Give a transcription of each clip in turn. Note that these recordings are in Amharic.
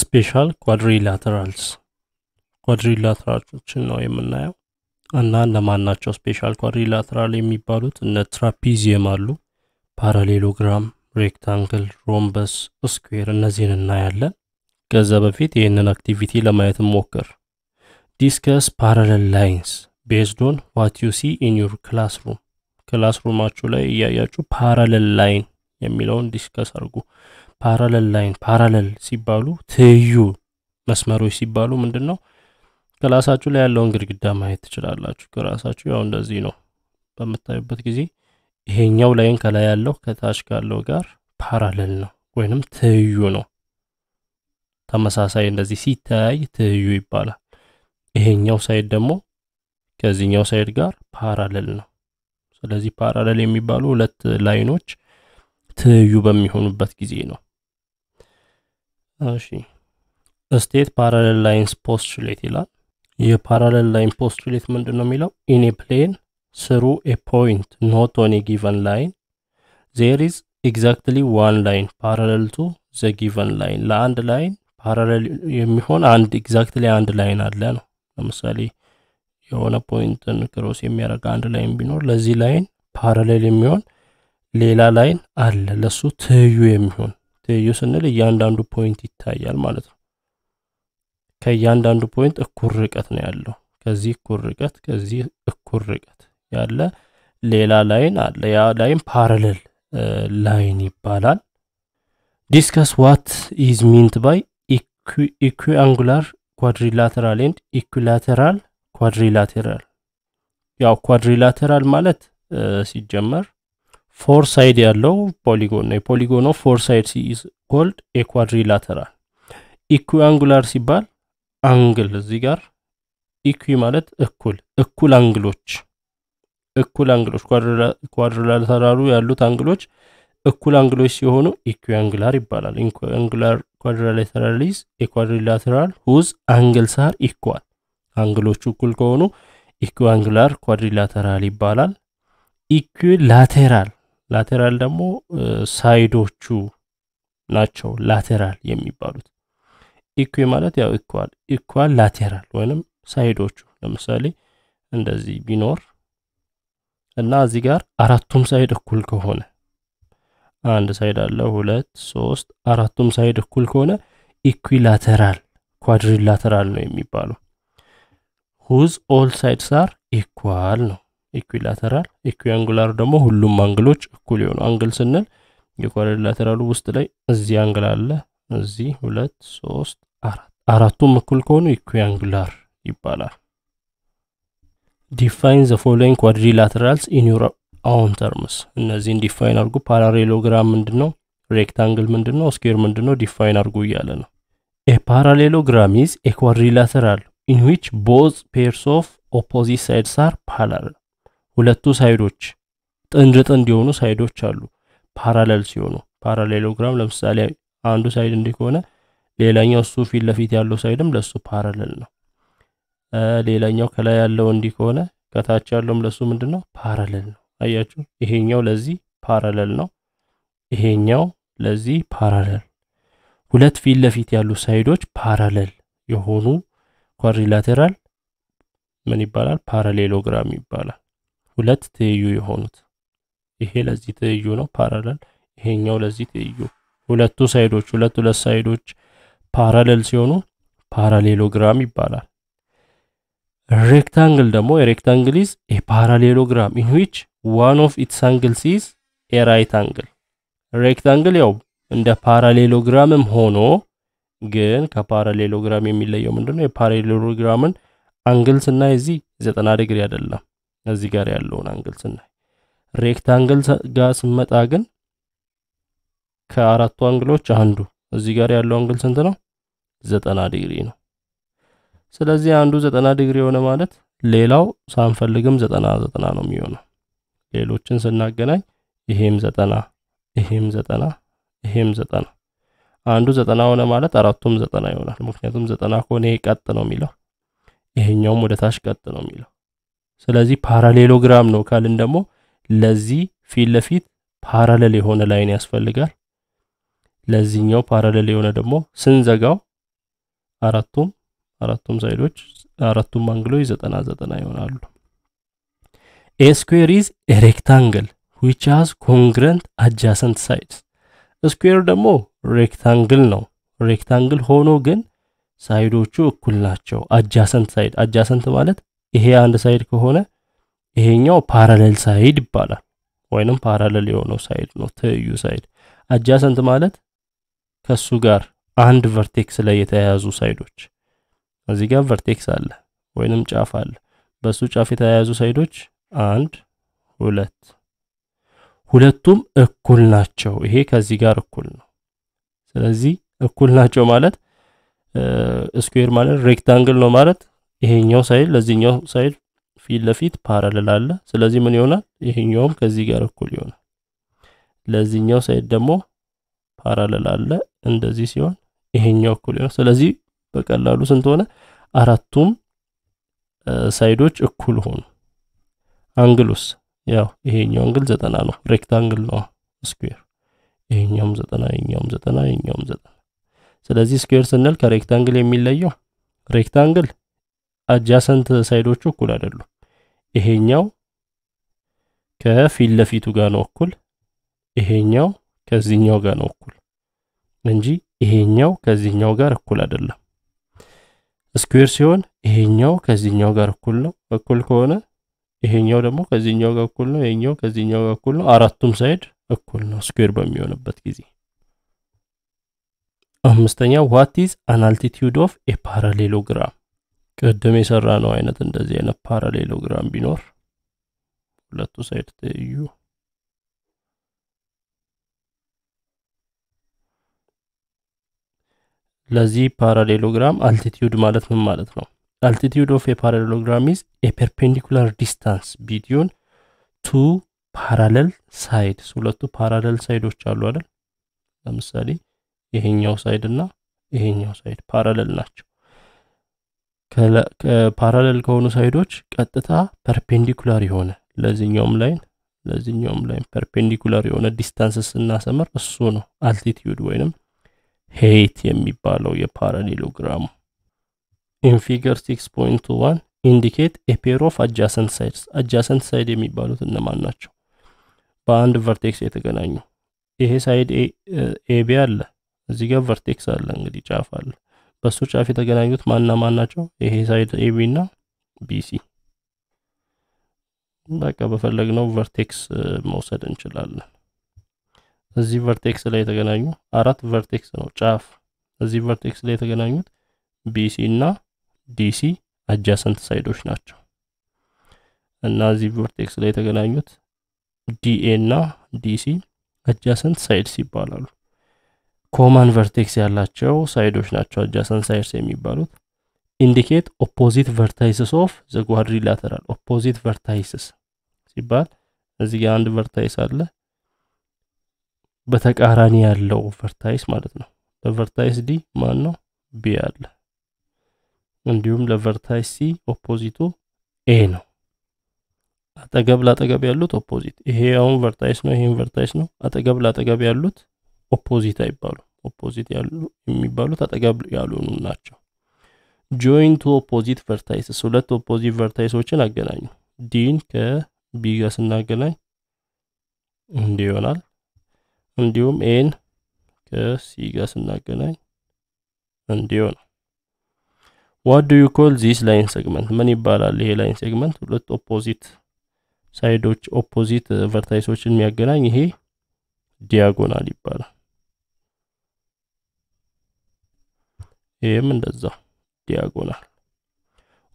ስፔሻል ኳድሪላተራልስ ኳድሪላተራሎችን ነው የምናየው እና እነማን ናቸው ስፔሻል ኳድሪላተራል የሚባሉት? እነ ትራፒዚየም አሉ፣ ፓራሌሎግራም፣ ሬክታንግል፣ ሮምበስ፣ ስኩዌር እነዚህን እናያለን። ከዛ በፊት ይህንን አክቲቪቲ ለማየት ሞክር። ዲስከስ ፓራሌል ላይንስ ቤዝዶን ኦን ዋት ዩ ሲ ኢን ዩር ክላስሩም። ክላስሩማችሁ ላይ እያያችሁ ፓራሌል ላይን የሚለውን ዲስከስ አድርጉ። ፓራለል ላይን ፓራለል ሲባሉ ትይዩ መስመሮች ሲባሉ ምንድን ነው ከራሳችሁ ላይ ያለውን ግድግዳ ማየት ትችላላችሁ። ከራሳችሁ ያው እንደዚህ ነው። በምታዩበት ጊዜ ይሄኛው ላይን ከላይ ያለው ከታች ካለው ጋር ፓራለል ነው ወይንም ትይዩ ነው። ተመሳሳይ እንደዚህ ሲተያይ ትይዩ ይባላል። ይሄኛው ሳይድ ደግሞ ከዚህኛው ሳይድ ጋር ፓራለል ነው። ስለዚህ ፓራለል የሚባሉ ሁለት ላይኖች ትይዩ በሚሆኑበት ጊዜ ነው። እሺ ስቴት ፓራሌል ላይንስ ፖስቱሌት ይላል። የፓራሌል ላይን ፖስቱሌት ምንድን ነው የሚለው? ኢን ፕሌን ስሩ ኤ ፖይንት ኖት ኦን ጊቨን ላይን ዜር ኢዝ ኤግዛክትሊ ዋን ላይን ፓራሌል ቱ ዘ ጊቨን ላይን። ለአንድ ላይን ፓራሌል የሚሆን አንድ ኤግዛክትሊ አንድ ላይን አለ ነው። ለምሳሌ የሆነ ፖይንትን ክሮስ የሚያደርግ አንድ ላይን ቢኖር ለዚህ ላይን ፓራሌል የሚሆን ሌላ ላይን አለ ለሱ ትይዩ የሚሆን ትይዩ ስንል እያንዳንዱ ፖይንት ይታያል ማለት ነው። ከእያንዳንዱ ፖይንት እኩል ርቀት ነው ያለው። ከዚህ እኩል ርቀት፣ ከዚህ እኩል ርቀት ያለ ሌላ ላይን አለ። ያ ላይን ፓራሌል ላይን ይባላል። ዲስከስ ዋት ኢዝ ሚንት ባይ ኢኩአንጉላር ኳድሪላተራል ኤንድ ኢኩላተራል ኳድሪላተራል። ያው ኳድሪላተራል ማለት ሲጀመር ፎር ሳይድ ያለው ፖሊጎን ነው። የፖሊጎን ፎር ሳይድ ኢዝ ኮልድ ኤ ኳድሪላተራል። ኢኩአንጉላር ሲባል አንግል እዚህ ጋር ኢኩ ማለት እኩል እኩል አንግሎች እኩል አንግሎች ኳድሪላተራሉ ያሉት አንግሎች እኩል አንግሎች ሲሆኑ ኢኩአንግላር ይባላል። ኢኩአንግላር ኳድሪላተራል ኢዝ ኤ ሁዝ አንግልስ አር ኢኳል። አንግሎቹ እኩል ከሆኑ ኢኩአንግላር ኳድሪላተራል ይባላል። ኢኩላተራል ላቴራል ደግሞ ሳይዶቹ ናቸው ላቴራል የሚባሉት። ኢኩ ማለት ያው ኢኳል ኢኳል ላቴራል ወይንም ሳይዶቹ ለምሳሌ እንደዚህ ቢኖር እና እዚህ ጋር አራቱም ሳይድ እኩል ከሆነ አንድ ሳይድ አለ፣ ሁለት፣ ሶስት፣ አራቱም ሳይድ እኩል ከሆነ ኢኩላተራል ኳድሪላተራል ነው የሚባለው። ሁዝ ኦል ሳይድስ አር ኢኳል ነው። ኢኩላተራል ኢኩያንጉላር ደግሞ ሁሉም አንግሎች እኩል የሆኑ አንግል ስንል የኳድሪላተራሉ ውስጥ ላይ እዚህ አንግል አለ እዚህ ሁለት ሶስት አራት አራቱም እኩል ከሆኑ ኢኩያንጉላር ይባላል ዲፋይን ዘ ፎሎዊንግ ኳድሪላተራልስ ኢን ዩር አውን ተርምስ እነዚህን ዲፋይን አድርጉ ፓራሌሎግራም ምንድን ነው ሬክታንግል ምንድን ነው ስኬር ምንድን ነው ዲፋይን አድርጉ እያለ ነው ኤ ፓራሌሎግራም ኢዝ ኤ ኳድሪላተራል ኢን ዊች ቦዝ ፔርስ ኦፍ ኦፖዚት ሳይድስ አር ፓራሌል ሁለቱ ሳይዶች ጥንድ ጥንድ የሆኑ ሳይዶች አሉ ፓራሌል ሲሆኑ ፓራሌሎግራም ለምሳሌ አንዱ ሳይድ እንዲህ ከሆነ ሌላኛው እሱ ፊት ለፊት ያለው ሳይድም ለሱ ፓራሌል ነው ሌላኛው ከላይ ያለው እንዲህ ከሆነ ከታች ያለውም ለሱ ምንድነው ፓራሌል ነው አያችሁ ይሄኛው ለዚህ ፓራሌል ነው ይሄኛው ለዚህ ፓራሌል ሁለት ፊት ለፊት ያሉ ሳይዶች ፓራሌል የሆኑ ኳድሪላተራል ምን ይባላል ፓራሌሎግራም ይባላል ሁለት ትይዩ የሆኑት ይሄ ለዚህ ትይዩ ነው ፓራለል፣ ይሄኛው ለዚህ ትይዩ። ሁለቱ ሳይዶች ሁለት ሁለት ሳይዶች ፓራለል ሲሆኑ ፓራሌሎግራም ይባላል። ሬክታንግል ደግሞ የሬክታንግል ኢዝ ኤ ፓራሌሎግራም ኢን ዊች ዋን ኦፍ ኢትስ አንግልስ ኢዝ ኤ ራይት አንግል። ሬክታንግል ያው እንደ ፓራሌሎግራምም ሆኖ ግን ከፓራሌሎግራም የሚለየው ምንድነው? የፓራሌሎግራምን አንግልስ እና የዚህ 90 ዲግሪ አይደለም። እዚህ ጋር ያለውን አንግል ስናይ ሬክታንግል ጋር ስንመጣ ግን ከአራቱ አንግሎች አንዱ እዚህ ጋር ያለው አንግል ስንት ነው? ዘጠና ዲግሪ ነው። ስለዚህ አንዱ ዘጠና ዲግሪ የሆነ ማለት ሌላው ሳንፈልግም ዘጠና ዘጠና ነው የሚሆነው። ሌሎችን ስናገናኝ ይሄም ዘጠና ይሄም ዘጠና ይሄም ዘጠና አንዱ ዘጠና ሆነ ማለት አራቱም ዘጠና ይሆናል። ምክንያቱም ዘጠና ከሆነ ይሄ ቀጥ ነው የሚለው ይሄኛውም ወደ ታች ቀጥ ነው የሚለው ስለዚህ ፓራሌሎግራም ነው ካልን ደግሞ ለዚህ ፊት ለፊት ፓራሌል የሆነ ላይን ያስፈልጋል። ለዚህኛው ፓራሌል የሆነ ደግሞ ስንዘጋው አራቱም አራቱም ሳይዶች አራቱም አንግሎች ዘጠና ዘጠና ይሆናሉ። ኤ ስኩዌር ኢዝ ኤ ሬክታንግል ዊች ሃዝ ኮንግረንት አጃሰንት ሳይድስ። ስኩዌር ደግሞ ሬክታንግል ነው። ሬክታንግል ሆኖ ግን ሳይዶቹ እኩል ናቸው። አጃሰንት ሳይድ አጃሰንት ማለት ይሄ አንድ ሳይድ ከሆነ ይሄኛው ፓራሌል ሳይድ ይባላል። ወይንም ፓራሌል የሆነው ሳይድ ነው ትይዩ ሳይድ። አጃሰንት ማለት ከሱ ጋር አንድ ቨርቴክስ ላይ የተያያዙ ሳይዶች። እዚህ ጋር ቨርቴክስ አለ ወይንም ጫፍ አለ። በሱ ጫፍ የተያያዙ ሳይዶች አንድ ሁለት፣ ሁለቱም እኩል ናቸው። ይሄ ከዚህ ጋር እኩል ነው። ስለዚህ እኩል ናቸው ማለት ስኩዌር ማለት ሬክታንግል ነው ማለት ይሄኛው ሳይድ ለዚህኛው ሳይድ ፊት ለፊት ፓራሌል አለ። ስለዚህ ምን ይሆናል? ይሄኛውም ከዚህ ጋር እኩል ይሆናል። ለዚህኛው ሳይድ ደግሞ ፓራሌል አለ። እንደዚህ ሲሆን ይሄኛው እኩል ይሆናል። ስለዚህ በቀላሉ ስንት ሆነ? አራቱም ሳይዶች እኩል ሆኑ። አንግሉስ ያው ይሄኛው አንግል ዘጠና ነው፣ ሬክታንግል ነው ስኩዌር። ይሄኛውም ዘጠና ይሄኛውም ዘጠና ይሄኛውም ዘጠና። ስለዚህ ስኩዌር ስንል ከሬክታንግል የሚለየው ሬክታንግል አጃሰንት ሳይዶቹ እኩል አይደሉም። ይሄኛው ከፊት ለፊቱ ጋር ነው እኩል፣ ይሄኛው ከዚህኛው ጋር ነው እኩል እንጂ ይሄኛው ከዚህኛው ጋር እኩል አይደለም። ስኩዌር ሲሆን ይሄኛው ከዚህኛው ጋር እኩል ነው። እኩል ከሆነ ይሄኛው ደግሞ ከዚህኛው ጋር እኩል ነው። ይሄኛው ከዚህኛው ጋር እኩል ነው። አራቱም ሳይድ እኩል ነው ስኩዌር በሚሆንበት ጊዜ። አምስተኛ ዋት ኢዝ አን አልቲቲዩድ ኦፍ ኤ ፓራሌሎግራም ቅድም የሰራ ነው አይነት እንደዚህ አይነት ፓራሌሎግራም ቢኖር ሁለቱ ሳይድ ትይዩ ለዚህ ፓራሌሎግራም አልቲቲዩድ ማለት ምን ማለት ነው? አልቲቲዩድ ኦፍ ፓራሌሎግራም ኢዝ ኤ ፐርፔንዲኩላር ዲስታንስ ቢትዊን ቱ ፓራሌል ሳይድስ። ሁለቱ ፓራሌል ሳይዶች አሉ አይደል? ለምሳሌ ይሄኛው ሳይድ እና ይሄኛው ሳይድ ፓራሌል ናቸው። ፓራሌል ከሆኑ ሳይዶች ቀጥታ ፐርፔንዲኩላር የሆነ ለዚህኛውም ላይን ለዚህኛውም ላይን ፐርፔንዲኩላር የሆነ ዲስታንስ ስናሰምር እሱ ነው አልቲቲዩድ ወይንም ሄይት የሚባለው የፓራሌሎግራሙ ኢን ፊገር 6.1 ኢንዲኬት ኤ ፔር ኦፍ አጃሰንት ሳይድስ አጃሰንት ሳይድ የሚባሉት እነማን ናቸው? በአንድ ቨርቴክስ የተገናኙ ይሄ ሳይድ ኤቢ አለ፣ እዚህ ጋር ቨርቴክስ አለ፣ እንግዲህ ጫፍ አለ። በሱ ጫፍ የተገናኙት ማንና ማን ናቸው? ይሄ ሳይድ ኤቢ እና ቢሲ። በቃ በፈለግነው ቨርቴክስ መውሰድ እንችላለን። እዚህ ቨርቴክስ ላይ የተገናኙ አራት ቨርቴክስ ነው ጫፍ። እዚህ ቨርቴክስ ላይ የተገናኙት ቢሲ እና ዲሲ አጃሰንት ሳይዶች ናቸው እና እዚህ ቨርቴክስ ላይ የተገናኙት ዲኤ እና ዲሲ አጃሰንት ሳይድስ ይባላሉ። ኮማን ቨርቴክስ ያላቸው ሳይዶች ናቸው አጃሰን ሳይድስ የሚባሉት ኢንዲኬት ኦፖዚት ቨርታይስስ ኦፍ ዘ ኳድሪላተራል ኦፖዚት ቨርታይስስ ሲባል እዚህ ጋር አንድ ቨርታይስ አለ በተቃራኒ ያለው ቨርታይስ ማለት ነው ለቨርታይስ ዲ ማን ነው ቢ አለ እንዲሁም ለቨርታይስ ሲ ኦፖዚቱ ኤ ነው አጠገብ ላጠገብ ያሉት ኦፖዚት ይሄ አሁን ቨርታይስ ነው ይሄን ቨርታይስ ነው አጠገብ ላጠገብ ያሉት ኦፖዚት አይባሉም ኦፖዚት ያሉ የሚባሉት አጠገብ ያሉ ናቸው። ጆይን ቱ ኦፖዚት ቨርታይስስ ሁለት ኦፖዚት ቨርታይሶችን አገናኙ። ዲን ከቢ ጋር ስናገናኝ እንዲህ ይሆናል። እንዲሁም ኤን ከሲ ጋር ስናገናኝ እንዲህ ይሆናል። ዋት ዱ ዩ ኮል ዚስ ላይን ሴግመንት? ምን ይባላል ይሄ ላይን ሴግመንት? ሁለት ኦፖዚት ሳይዶች ኦፖዚት ቨርታይሶችን የሚያገናኝ ይሄ ዲያጎናል ይባላል። ይህም እንደዛው ዲያጎናል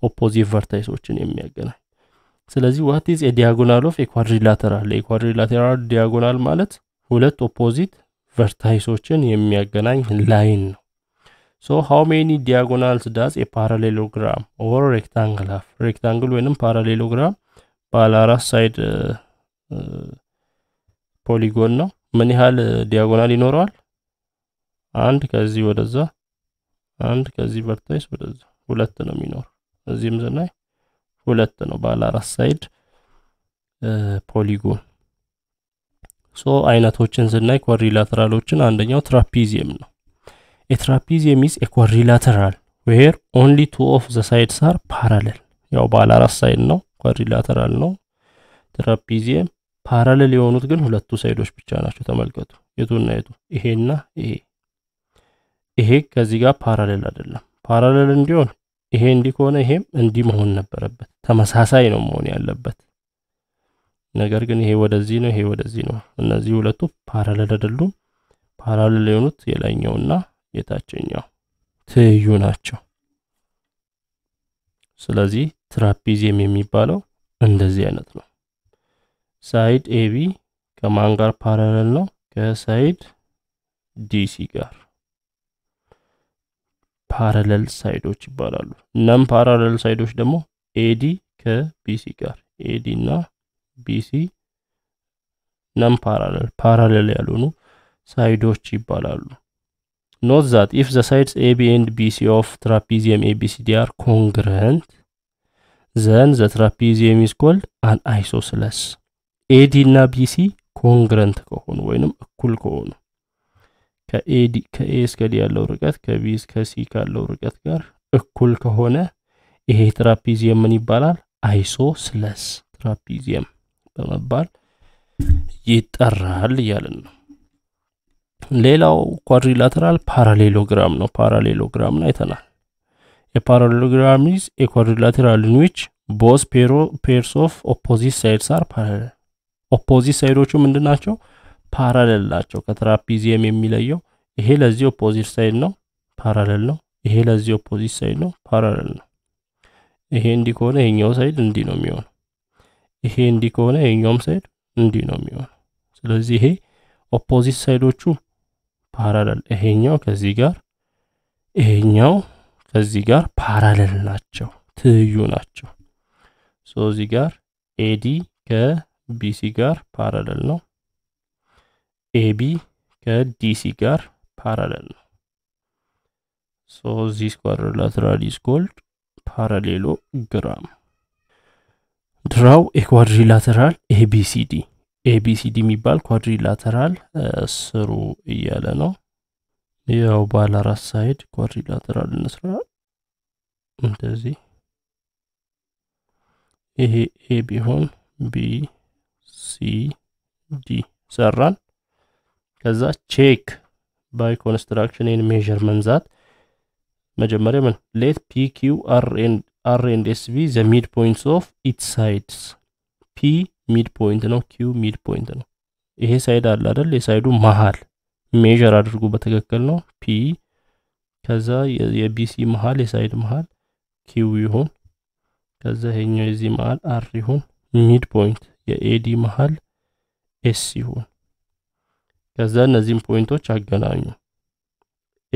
ኦፖዚት ቨርታይሶችን የሚያገናኝ ስለዚህ ዋት ኢዝ ዲያጎናል ኦፍ ኤኳድሪላተራል ኤኳድሪላተራል ዲያጎናል ማለት ሁለት ኦፖዚት ቨርታይሶችን የሚያገናኝ ላይን ነው ሶ ሃው ሜኒ ዲያጎናልስ ዳስ የፓራሌሎግራም ኦር ሬክታንግል ሀፍ ሬክታንግል ወይንም ፓራሌሎግራም ባለ አራት ሳይድ ፖሊጎን uh, ነው ምን ያህል ዲያጎናል uh, ይኖረዋል አንድ ከዚህ ወደዛ አንድ ከዚህ ቨርታይስ ወደዚህ ሁለት ነው የሚኖር እዚህም ስናይ ሁለት ነው ባለ አራት ሳይድ ፖሊጎን ሶ አይነቶችን ስናይ ኳድሪላተራሎችን አንደኛው ትራፒዚየም ነው ኤትራፒዚየም ኢዝ ኤኳሪላተራል ዌር ኦንሊ ቱ ኦፍ ዘ ሳይድስ አር ፓራሌል ያው ባለ አራት ሳይድ ነው ኳድሪላተራል ነው ትራፒዚየም ፓራሌል የሆኑት ግን ሁለቱ ሳይዶች ብቻ ናቸው ተመልከቱ የቱና የቱ ይሄና ይሄ ይሄ ከዚህ ጋር ፓራሌል አይደለም። ፓራሌል እንዲሆን ይሄ እንዲህ ከሆነ ይሄም እንዲህ መሆን ነበረበት። ተመሳሳይ ነው መሆን ያለበት። ነገር ግን ይሄ ወደዚህ ነው፣ ይሄ ወደዚህ ነው። እነዚህ ሁለቱ ፓራሌል አይደሉም። ፓራሌል የሆኑት የላይኛውና የታችኛው ትይዩ ናቸው። ስለዚህ ትራፒዚየም የሚባለው እንደዚህ አይነት ነው። ሳይድ ኤቢ ከማን ጋር ፓራሌል ነው? ከሳይድ ዲሲ ጋር ፓራለል ሳይዶች ይባላሉ። እናም ፓራለል ሳይዶች ደግሞ ኤዲ ከቢሲ ጋር ኤዲ እና ቢሲ እናም ፓራለል ፓራለል ያልሆኑ ሳይዶች ይባላሉ። ኖት ዛት ኢፍ ዘ ሳይድስ ኤቢ ኤንድ ቢሲ ኦፍ ትራፒዚየም ኤቢሲዲ አር ኮንግረንት ዘን ዘ ትራፒዚየም ኢዝ ኮልድ አን አይሶስለስ። ኤዲ እና ቢሲ ኮንግረንት ከሆኑ ወይንም እኩል ከሆኑ ከኤ እስከ ዲ ያለው ርቀት ከቢ እስከ ሲ ካለው ርቀት ጋር እኩል ከሆነ ይሄ ትራፒዚየም ምን ይባላል? አይሶስለስ ትራፒዚየም በመባል ይጠራል እያልን ነው። ሌላው ኳድሪላተራል ፓራሌሎግራም ነው። ፓራሌሎግራምን አይተናል። የፓራሌሎግራም ኢዝ ኤ ኳድሪላተራል ኢን ዊች ቦዝ ፔርስ ኦፍ ኦፖዚት ሳይድስ አር ፓራሌል። ኦፖዚት ሳይዶቹ ምንድን ናቸው? ፓራሌል ናቸው። ከትራፒዚየም የሚለየው ይሄ ለዚህ ኦፖዚት ሳይድ ነው፣ ፓራሌል ነው። ይሄ ለዚህ ኦፖዚት ሳይድ ነው፣ ፓራሌል ነው። ይሄ እንዲህ ከሆነ የኛው ሳይድ እንዲህ ነው የሚሆነው። ይሄ እንዲህ ከሆነ ይሄኛውም ሳይድ እንዲህ ነው የሚሆነው። ስለዚህ ይሄ ኦፖዚት ሳይዶቹ ፓራሌል፣ ይሄኛው ከዚህ ጋር ይሄኛው ከዚህ ጋር ፓራሌል ናቸው፣ ትይዩ ናቸው። ሶ እዚህ ጋር ኤዲ ከቢሲ ጋር ፓራሌል ነው። ኤቢ ከዲሲ ጋር ፓራሌል ነው። ሶ ዚስ ኳድሪላተራል ኢዝ ኮልድ ፓራሌሎግራም። ድራው ኤ ኤቢሲዲ ኤቢሲዲ የሚባል ኳድሪላተራል ስሩ እያለ ነው። ያው ባለ አራት ሳይድ ኳድሪላተራል እንስራ እንደዚህ። ይሄ ኤ ቢሆን ቢ ሲ ዲ ሰራን። ከዛ ቼክ ባይ ኮንስትራክሽን ኤን ሜዥር መንዛት መጀመሪያ ምን ሌት ፒ ኪው አር ኤንድ ኤስ ቪ ዘ ሚድ ፖይንትስ ኦፍ ኢት ሳይድስ ፒ ሚድ ፖይንት ነው ኪው ሚድ ፖይንት ነው ይሄ ሳይድ አለ አይደል የሳይዱ መሀል ሜዥር አድርጉ በትክክል ነው ፒ ከዛ የቢሲ መሀል የሳይድ መሀል ኪው ይሁን ከዛ ይሄኛው የዚህ መሀል አር ይሁን ሚድ ፖይንት የኤዲ መሀል ኤስ ይሁን ከዛ እነዚህም ፖይንቶች አገናኙ።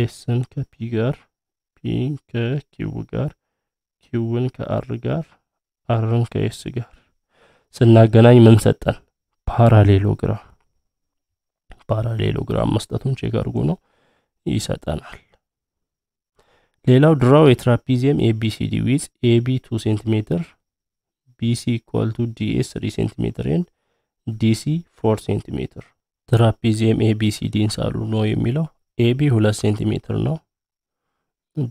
ኤስን ከፒ ጋር፣ ፒን ከኪው ጋር፣ ኪውን ከአር ጋር፣ አርን ከኤስ ጋር ስናገናኝ ምን ሰጠን? ፓራሌሎግራም። ፓራሌሎግራም መስጠቱን ቼክ አድርጎ ነው ይሰጠናል። ሌላው ድራው የትራፒዚየም ኤቢሲዲ ዊዝ ኤቢ 2 ሴንቲሜትር ቢሲ ኢኳል ቱ ዲኤስ 3 ሴንቲሜትር ኤንድ ዲሲ 4 ሴንቲሜትር ትራፒዚየም ኤቢሲዲን ሳሉ ነው የሚለው ኤቢ ሁለት ሴንቲሜትር ነው።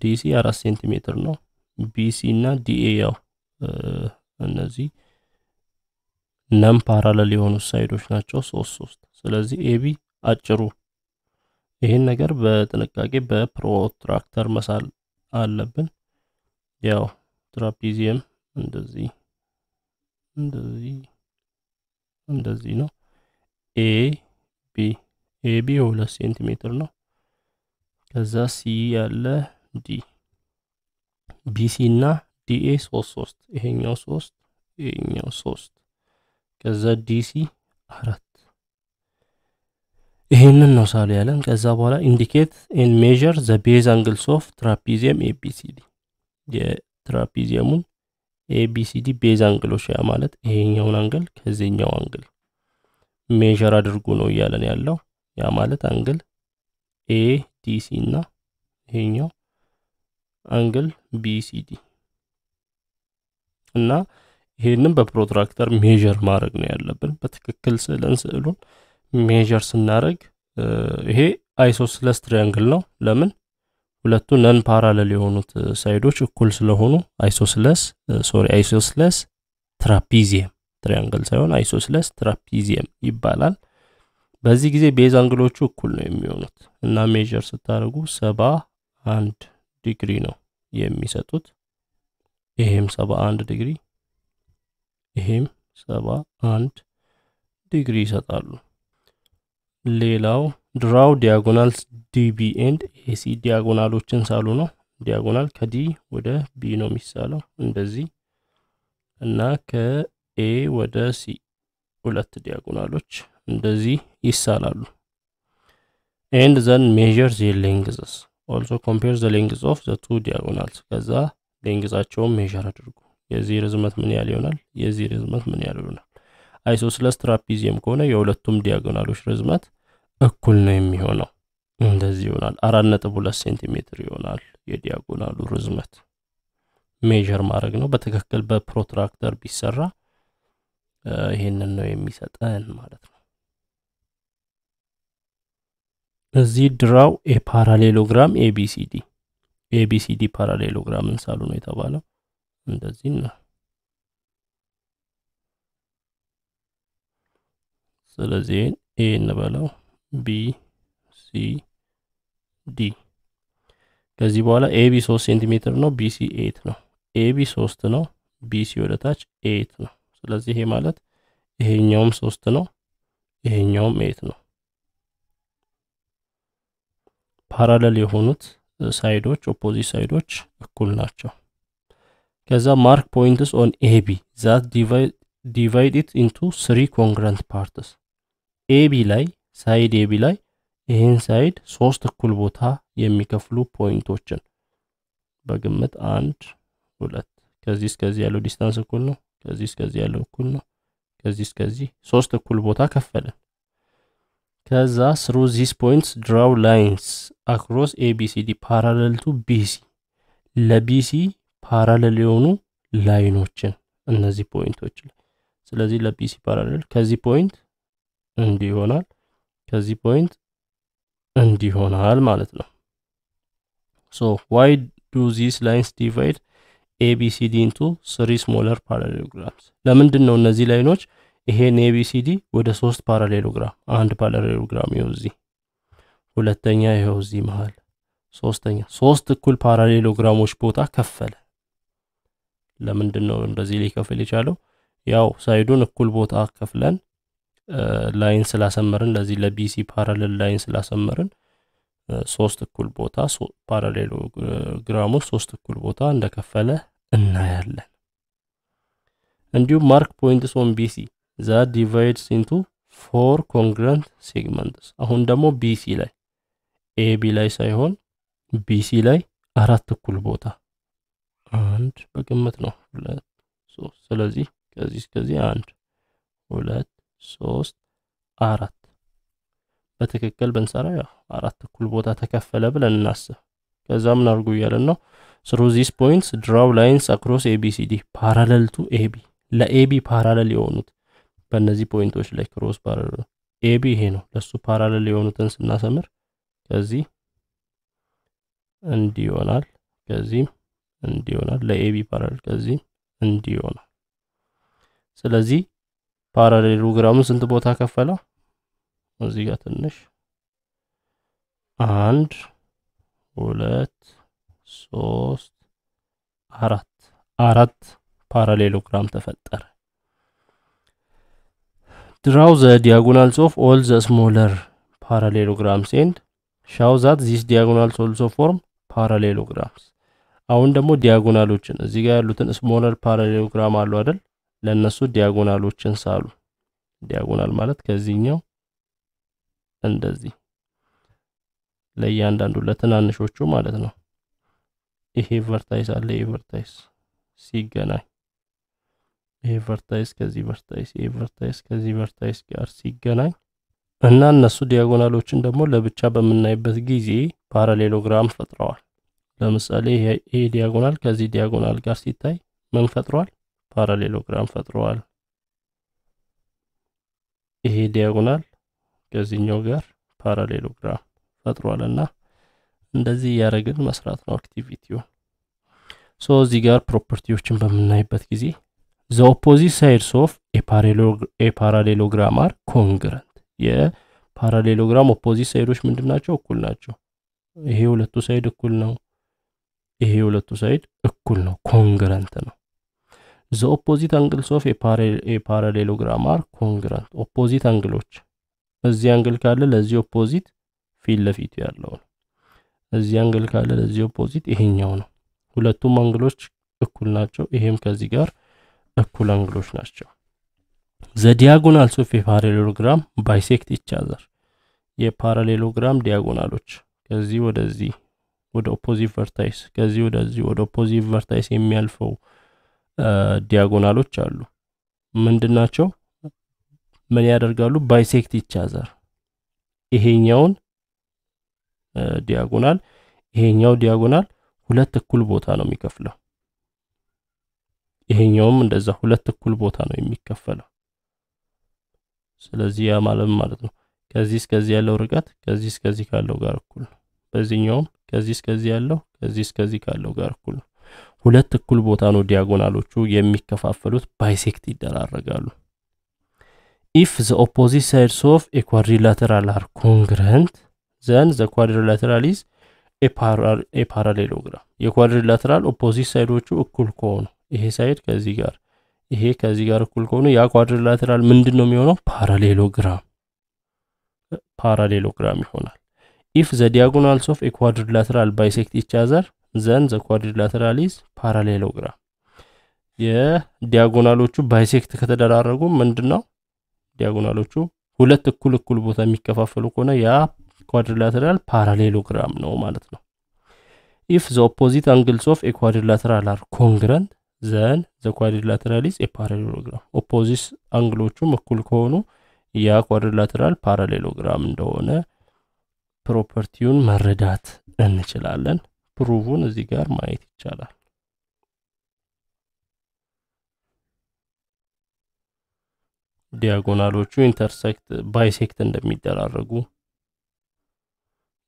ዲሲ አራት ሴንቲሜትር ነው። ቢሲ እና ዲኤ ያው እነዚህ ነም ፓራለል የሆኑ ሳይዶች ናቸው ሶስት ሶስት። ስለዚህ ኤቢ አጭሩ። ይህን ነገር በጥንቃቄ በፕሮትራክተር መሳል አለብን። ያው ትራፒዚየም እንደዚህ እንደዚህ እንደዚህ ነው ኤ ኤቢ ሁለት ሴንቲሜትር ነው። ከዛ ሲ ያለ ዲ ቢሲ እና ዲኤ ሶስት ሶስት ይሄኛው ሶስት ይሄኛው ሶስት ከዛ ዲሲ አራት ይሄንን ነው ሳሉ ያለን። ከዛ በኋላ ኢንዲኬት ኤን ሜዥር ዘ ቤዝ አንግልስ ኦፍ ትራፒዚየም ኤቢሲዲ የትራፒዚየሙን ኤቢሲዲ ቤዝ አንግሎች ያ ማለት ይሄኛውን አንግል ከዚህኛው አንግል ሜዥር አድርጉ ነው እያለን ያለው። ያ ማለት አንግል ኤ ሲ እና ይሄኛው አንግል ዲ እና ይሄንን በፕሮትራክተር ሜዥር ማድረግ ነው ያለብን። በትክክል ስዕልን ስዕሉን ሜዥር ስናደርግ ይሄ አይሶስለስ ትሪያንግል ነው። ለምን ሁለቱ ነን ፓራለል የሆኑት ሳይዶች እኩል ስለሆኑ አይሶስለስ ሶሪ አይሶስለስ ትራፒዚየም ትሪያንግል ሳይሆን አይሶስለስ ትራፒዚየም ይባላል። በዚህ ጊዜ ቤዝ አንግሎቹ እኩል ነው የሚሆኑት እና ሜዥር ስታደርጉ ሰባ አንድ ዲግሪ ነው የሚሰጡት። ይሄም ሰባ አንድ ዲግሪ ይሄም ሰባ አንድ ዲግሪ ይሰጣሉ። ሌላው ድራው ዲያጎናል ዲቢ ኤንድ ኤሲ ዲያጎናሎችን ሳሉ ነው። ዲያጎናል ከዲ ወደ ቢ ነው የሚሳለው እንደዚህ እና ኤ ወደ ሲ ሁለት ዲያጎናሎች እንደዚህ ይሳላሉ። ኤንድ ዘን ሜዥር ዚ ሌንግዝስ ኦልሶ ኮምፔር ዘ ሌንግዝ ኦፍ ዘ ቱ ዲያጎናልስ ከዛ ሌንግዛቸውን ሜዥር አድርጉ። የዚህ ርዝመት ምን ያህል ይሆናል? የዚህ ርዝመት ምን ያህል ይሆናል? አይሶስለስ ትራፒዚየም ከሆነ የሁለቱም ዲያጎናሎች ርዝመት እኩል ነው የሚሆነው። እንደዚህ ይሆናል። አራት ነጥብ ሁለት ሴንቲሜትር ይሆናል የዲያጎናሉ ርዝመት። ሜዥር ማድረግ ነው። በትክክል በፕሮትራክተር ቢሰራ ይህንን ነው የሚሰጠን ማለት ነው። እዚህ ድራው ኤ ፓራሌሎግራም ኤቢሲዲ ኤቢሲዲ ፓራሌሎግራምን ሳሉ ነው የተባለው። እንደዚህ ነው። ስለዚህ ኤ እንበለው ቢ ሲ ዲ ከዚህ በኋላ ኤቢ 3 ሴንቲሜትር ነው፣ ቢሲ ኤት ነው። ኤቢ 3 ነው፣ ቢሲ ወደታች ኤት ነው። ስለዚህ ይሄ ማለት ይሄኛውም ሶስት ነው፣ ይሄኛውም ኤት ነው። ፓራለል የሆኑት ሳይዶች ኦፖዚት ሳይዶች እኩል ናቸው። ከዛ ማርክ ፖይንትስ ኦን ኤቢ ዛት ዲቫይድ ኢት ኢንቱ ስሪ ኮንግረንት ፓርትስ ኤቢ ላይ ሳይድ ኤቢ ላይ ይህን ሳይድ ሶስት እኩል ቦታ የሚከፍሉ ፖይንቶችን በግምት አንድ ሁለት ከዚህ እስከዚህ ያለው ዲስታንስ እኩል ነው ከዚህ እስከዚህ ያለው እኩል ነው። ከዚህ እስከዚህ ሶስት እኩል ቦታ ከፈለን። ከዛ ስሩ ዚስ ፖይንትስ ድራው ላይንስ አክሮስ ኤቢሲዲ ፓራለል ቱ ቢሲ ለቢሲ ፓራለል የሆኑ ላይኖችን እነዚህ ፖይንቶች ላይ ስለዚህ ለቢሲ ፓራለል ከዚህ ፖይንት እንዲህ ይሆናል፣ ከዚህ ፖይንት እንዲህ ይሆናል ማለት ነው። ሶ ዋይ ዱ ዚስ ላይንስ ዲቫይድ ኤቢሲዲ ኢንቱ ስሪ ስሞለር ፓራሌሎግራምስ። ለምንድን ነው እነዚህ ላይኖች ይሄን ኤቢሲዲ ወደ ሶስት ፓራሌሎግራም አንድ ፓራሌሎግራም ይኸው እዚህ፣ ሁለተኛ ይኸው እዚህ መሀል፣ ሶስተኛ ሶስት እኩል ፓራሌሎግራሞች ቦታ ከፈለ። ለምንድን ነው እንደዚህ ሊከፍል የቻለው? ያው ሳይዱን እኩል ቦታ ከፍለን ላይን ስላሰመርን ለዚህ ለቢሲ ፓራሌል ላይን ስላሰመርን ሶስት እኩል ቦታ ፓራሌሎግራሞች ሶስት እኩል ቦታ እንደከፈለ እናያለን። እንዲሁም ማርክ ፖይንትስ ኦን ቢሲ ዛ ዲቫይድስ ኢንቱ ፎር ኮንግረንት ሴግመንትስ። አሁን ደግሞ ቢሲ ላይ ኤቢ ላይ ሳይሆን ቢሲ ላይ አራት እኩል ቦታ አንድ በግምት ነው ሁለት ሶስት። ስለዚህ ከዚህ እስከዚህ አንድ ሁለት ሶስት አራት በትክክል ብንሰራ ያው አራት እኩል ቦታ ተከፈለ ብለን እናስብ። ከዛ ምን አድርጉ እያለን ነው through these points draw lines across abcd parallel to ab ለኤቢ ፓራለል የሆኑት በእነዚህ ፖይንቶች ላይ ክሮስ ፓራለል ኤቢ ይሄ ነው ለሱ ፓራለል የሆኑትን ስናሰምር ከዚህ እንዲህ ይሆናል ከዚህም እንዲህ ይሆናል ለኤቢ ፓራለል ከዚህም እንዲህ ይሆናል ስለዚህ ፓራሌሎግራሙን ስንት ቦታ ከፈለው እዚህ ጋር ትንሽ አንድ ሁለት ሶስት፣ አራት አራት ፓራሌሎግራም ተፈጠረ። ድራው ዘ ዲያጎናልስ ኦፍ ኦል ዘ ስሞለር ፓራሌሎግራምስ ኤንድ ሻው ዛት ዚስ ዲያጎናልስ ኦልሶ ፎርም ፓራሌሎግራምስ። አሁን ደግሞ ዲያጎናሎችን እዚህ ጋር ያሉትን ስሞለር ፓራሌሎግራም አሉ አይደል? ለእነሱ ዲያጎናሎችን ሳሉ። ዲያጎናል ማለት ከዚህኛው እንደዚህ ለእያንዳንዱ ለትናንሾቹ ማለት ነው። ይሄ ቨርታይስ አለ ይሄ ቨርታይስ ሲገናኝ ይሄ ቨርታይስ ከዚህ ቨርታይስ ይሄ ቨርታይስ ከዚህ ቨርታይስ ጋር ሲገናኝ እና እነሱ ዲያጎናሎችን ደግሞ ለብቻ በምናይበት ጊዜ ፓራሌሎግራም ፈጥረዋል። ለምሳሌ ይሄ ዲያጎናል ከዚህ ዲያጎናል ጋር ሲታይ ምን ፈጥሯል? ፓራሌሎግራም ፈጥረዋል። ይሄ ዲያጎናል ከዚህኛው ጋር ፓራሌሎግራም ፈጥሯል እና እንደዚህ እያደረግን መስራት ነው አክቲቪቲው። ሶ እዚህ ጋር ፕሮፐርቲዎችን በምናይበት ጊዜ ዘ ኦፖዚት ሳይድስ ኦፍ ኤፓራሌሎግራም አር ኮንግረንት የፓራሌሎግራም ኦፖዚት ሳይዶች ምንድን ናቸው እኩል ናቸው ይሄ ሁለቱ ሳይድ እኩል ነው ይሄ ሁለቱ ሳይድ እኩል ነው ኮንግረንት ነው ዘ ኦፖዚት አንግልስ ኦፍ የፓራሌሎግራም አር ኮንግረንት ኦፖዚት አንግሎች እዚህ አንግል ካለ ለዚህ ኦፖዚት ፊት ለፊቱ ያለው ነው እዚህ አንግል ካለ ለዚህ ኦፖዚት ይሄኛው ነው። ሁለቱም አንግሎች እኩል ናቸው። ይሄም ከዚህ ጋር እኩል አንግሎች ናቸው። ዘ ዲያጎናል ኦፍ ኤ ፓራሌሎግራም ባይሴክት ኢች የፓራሌሎግራም ዲያጎናሎች ከዚህ ወደዚህ ወደ ኦፖዚት ቨርታይስ ከዚህ ወደዚህ ወደ ኦፖዚት ቨርታይስ የሚያልፈው ዲያጎናሎች አሉ። ምንድን ናቸው? ምን ያደርጋሉ? ባይሴክት ይቻዛል። ይሄኛውን ዲያጎናል ይሄኛው ዲያጎናል ሁለት እኩል ቦታ ነው የሚከፍለው። ይሄኛውም እንደዛ ሁለት እኩል ቦታ ነው የሚከፈለው። ስለዚህ ያ ማለት ማለት ነው ከዚህ እስከዚህ ያለው ርቀት ከዚህ እስከዚህ ካለው ጋር እኩል ነው። በዚህኛውም ከዚህ እስከዚህ ያለው ከዚህ እስከዚህ ካለው ጋር እኩል ነው። ሁለት እኩል ቦታ ነው ዲያጎናሎቹ የሚከፋፈሉት፣ ባይሴክት ይደራረጋሉ። ኢፍ ዘ ኦፖዚት ሳይድስ ኦፍ ኤ አር ኮንግረንት then the quadrilateral is a parallelogram የኳድሪላተራል ኦፖዚት ሳይዶቹ እኩል ከሆኑ ይሄ ሳይድ ከዚህ ጋር ይሄ ከዚህ ጋር እኩል ከሆኑ ያ ኳድሪላተራል ምንድን ነው የሚሆነው ፓራሌሎግራም ፓራሌሎግራም ይሆናል ኢፍ ዘ ዲያጎናልስ ኦፍ ኤ ኳድሪላተራል ባይሴክት ኢች ዘን ዘ ኳድሪላተራል ኢዝ ፓራሌሎግራም የዲያጎናሎቹ ባይሴክት ከተደራረጉ ምንድን ነው ዲያጎናሎቹ ሁለት እኩል እኩል ቦታ የሚከፋፈሉ ከሆነ ያ ኳድሪላተራል ፓራሌሎግራም ነው ማለት ነው ኢፍ ዘ ኦፖዚት አንግልስ ኦፍ ኤ ኳድሪላተራል አር ኮንግረንት ዘን ዘ ኳድሪላተራል ኢዝ ኤ ፓራሌሎግራም ኦፖዚት አንግሎቹም እኩል ከሆኑ ያ ኳድሪላተራል ፓራሌሎግራም እንደሆነ ፕሮፐርቲውን መረዳት እንችላለን ፕሩቭን እዚህ ጋር ማየት ይቻላል ዲያጎናሎቹ ኢንተርሴክት ባይሴክት እንደሚደራረጉ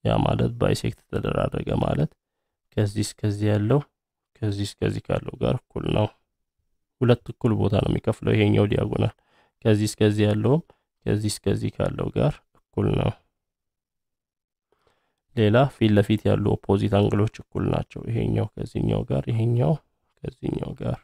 ያ ማለት ባይሴክት ተደራረገ ማለት ከዚህ እስከዚህ ያለው ከዚህ እስከዚህ ካለው ጋር እኩል ነው። ሁለት እኩል ቦታ ነው የሚከፍለው ይሄኛው ዲያጎናል። ከዚህ እስከዚህ ያለውም ከዚህ እስከዚህ ካለው ጋር እኩል ነው። ሌላ ፊት ለፊት ያሉ ኦፖዚት አንግሎች እኩል ናቸው። ይሄኛው ከዚህኛው ጋር፣ ይሄኛው ከዚህኛው ጋር